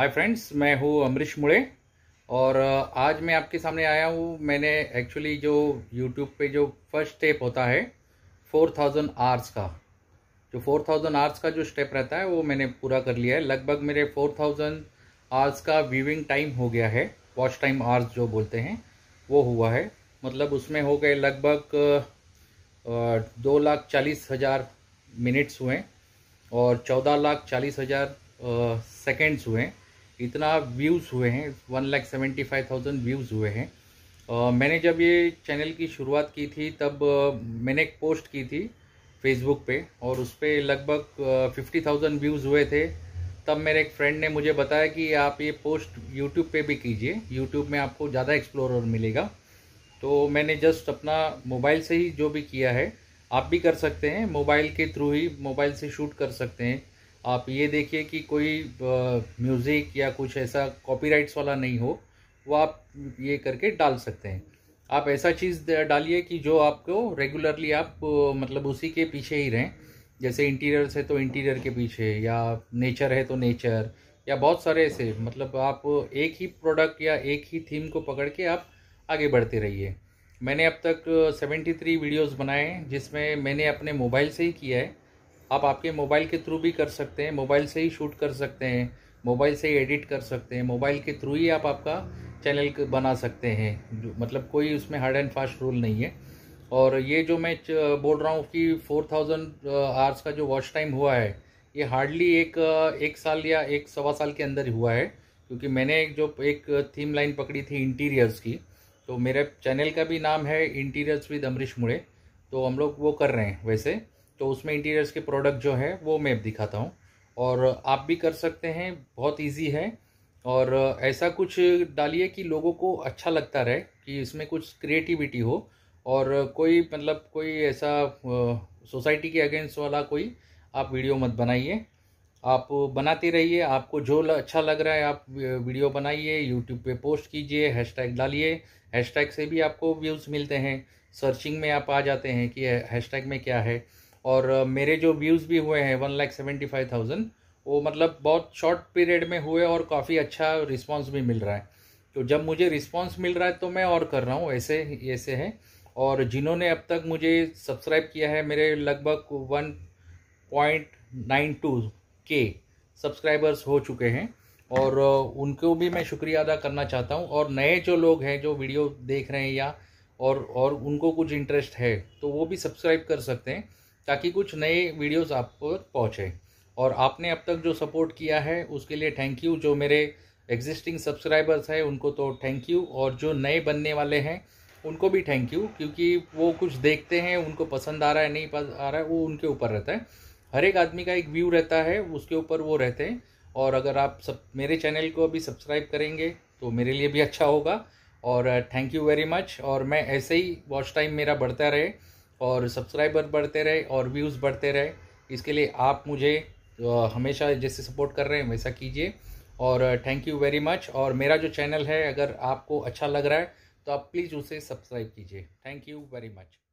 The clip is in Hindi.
हाय फ्रेंड्स मैं हूँ अमरीश मुड़े और आज मैं आपके सामने आया हूँ मैंने एक्चुअली जो यूट्यूब पे जो फर्स्ट स्टेप होता है 4000 थाउजेंड आर्स का जो 4000 थाउजेंड आर्स का जो स्टेप रहता है वो मैंने पूरा कर लिया है लगभग मेरे 4000 थाउजेंड आर्स का व्यूविंग टाइम हो गया है वॉच टाइम आर्स जो बोलते हैं वो हुआ है मतलब उसमें हो गए लगभग दो लाख चालीस हज़ार मिनट्स हुए और चौदह लाख चालीस हज़ार सेकेंड्स हुए इतना व्यूज़ हुए हैं one lakh seventy five thousand views हुए हैं मैंने जब ये चैनल की शुरुआत की थी तब मैंने एक पोस्ट की थी फेसबुक पे और उस पर लगभग फिफ्टी थाउजेंड व्यूज़ हुए थे तब मेरे एक फ्रेंड ने मुझे बताया कि आप ये पोस्ट यूट्यूब पे भी कीजिए यूट्यूब में आपको ज़्यादा एक्सप्लोरर मिलेगा तो मैंने जस्ट अपना मोबाइल से ही जो भी किया है आप भी कर सकते हैं मोबाइल के थ्रू ही मोबाइल से शूट कर सकते हैं आप ये देखिए कि कोई म्यूज़िक या कुछ ऐसा कॉपीराइट्स वाला नहीं हो वो आप ये करके डाल सकते हैं आप ऐसा चीज़ डालिए कि जो आपको रेगुलरली आप मतलब उसी के पीछे ही रहें जैसे इंटीरियर्स है तो इंटीरियर के पीछे या नेचर है तो नेचर या बहुत सारे ऐसे मतलब आप एक ही प्रोडक्ट या एक ही थीम को पकड़ के आप आगे बढ़ते रहिए मैंने अब तक 73 वीडियोस बनाए हैं जिसमें मैंने अपने मोबाइल से ही किया है आप आपके मोबाइल के थ्रू भी कर सकते हैं मोबाइल से ही शूट कर सकते हैं मोबाइल से ही एडिट कर सकते हैं मोबाइल के थ्रू ही आप आपका चैनल बना सकते हैं मतलब कोई उसमें हार्ड एंड फास्ट रूल नहीं है और ये जो मैं बोल रहा हूँ कि फोर थाउजेंड आवर्स का जो वॉच टाइम हुआ है ये हार्डली एक एक साल या एक सवा साल के अंदर हुआ है क्योंकि मैंने एक जो एक थीम लाइन पकड़ी थी इंटीरियर्स की तो मेरे चैनल का भी नाम है इंटीरियर्स विद अमरीश मुड़े तो हम लोग वो कर रहे हैं वैसे तो उसमें इंटीरियर्स के प्रोडक्ट जो है वो मैं दिखाता हूँ और आप भी कर सकते हैं बहुत ईजी है और ऐसा कुछ डालिए कि लोगों को अच्छा लगता रहे कि इसमें कुछ क्रिएटिविटी हो और कोई मतलब कोई ऐसा सोसाइटी के अगेंस्ट वाला कोई आप वीडियो मत बनाइए आप बनाते रहिए आपको जो अच्छा लग रहा है आप वीडियो बनाइए यूट्यूब पे पोस्ट कीजिए हैशटैग डालिए हैशटैग से भी आपको व्यूज़ मिलते हैं सर्चिंग में आप आ जाते हैं कि हैशटैग में क्या है और मेरे जो व्यूज़ भी हुए हैं one lakh seventy five thousand वो मतलब बहुत शॉर्ट पीरियड में हुए और काफ़ी अच्छा रिस्पांस भी मिल रहा है तो जब मुझे रिस्पांस मिल रहा है तो मैं और कर रहा हूँ ऐसे ऐसे है और जिन्होंने अब तक मुझे सब्सक्राइब किया है मेरे लगभग one point nine two K subscribers हो चुके हैं और उनको भी मैं शुक्रिया अदा करना चाहता हूँ और नए जो लोग हैं जो वीडियो देख रहे हैं या और और उनको कुछ इंटरेस्ट है तो वो भी सब्सक्राइब कर सकते हैं ताकि कुछ नए वीडियोस आपको पहुँचे और आपने अब तक जो सपोर्ट किया है उसके लिए थैंक यू जो मेरे एग्जिस्टिंग सब्सक्राइबर्स हैं उनको तो थैंक यू और जो नए बनने वाले हैं उनको भी थैंक यू क्योंकि वो कुछ देखते हैं उनको पसंद आ रहा है नहीं पसंद आ रहा है वो उनके ऊपर रहता है हर एक आदमी का एक व्यू रहता है उसके ऊपर वो रहते हैं और अगर आप सब मेरे चैनल को अभी सब्सक्राइब करेंगे तो मेरे लिए भी अच्छा होगा और थैंक यू वेरी मच और मैं ऐसे ही वॉच टाइम मेरा बढ़ता रहे और सब्सक्राइबर बढ़ते रहे और व्यूज़ बढ़ते रहे इसके लिए आप मुझे हमेशा जैसे सपोर्ट कर रहे हैं वैसा कीजिए और थैंक यू वेरी मच और मेरा जो चैनल है अगर आपको अच्छा लग रहा है तो आप प्लीज़ उसे सब्सक्राइब कीजिए थैंक यू वेरी मच